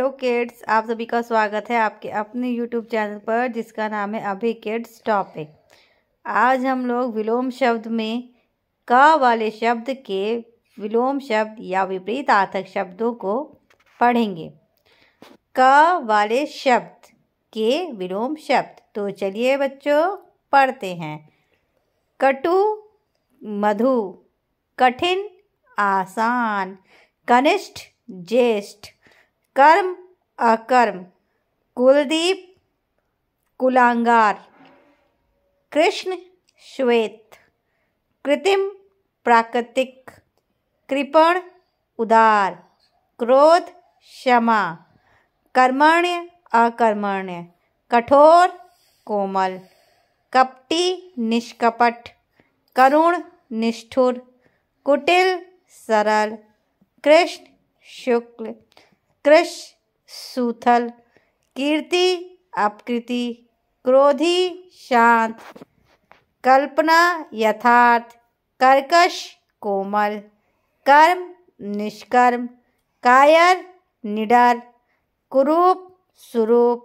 hello kids आप सभी का स्वागत है आपके अपने यूट्यूब चैनल पर जिसका नाम है अभी किड्स टॉपिक आज हम लोग विलोम शब्द में क वाले शब्द के विलोम शब्द या विपरीत आर्थक शब्दों को पढ़ेंगे क वाले शब्द के विलोम शब्द तो चलिए बच्चों पढ़ते हैं कटु मधु कठिन आसान कनिष्ठ ज्येष्ठ कर्म अकर्म कुलदीप कुलांगार कृष्ण श्वेत कृत्रिम प्राकृतिक कृपण उदार क्रोध क्षमा कर्मण्य अकर्मण्य कठोर कोमल कपटी निष्कपट करुण निष्ठुर कुटिल सरल कृष्ण शुक्ल कृष सूथल कीर्ति अपकृति क्रोधी शांत कल्पना यथार्थ कर्कश कोमल कर्म निष्कर्म कायर निडर कुरूप स्वरूप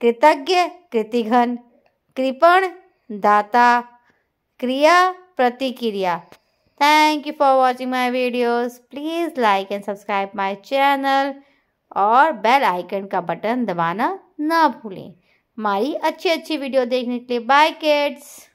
कृतज्ञ कृतिघन कृपण दाता क्रिया प्रतिक्रिया thank you for watching my videos please like and subscribe my channel और बेल आइकन का बटन दबाना ना भूलें हमारी अच्छी अच्छी वीडियो देखने के लिए बाय किड्स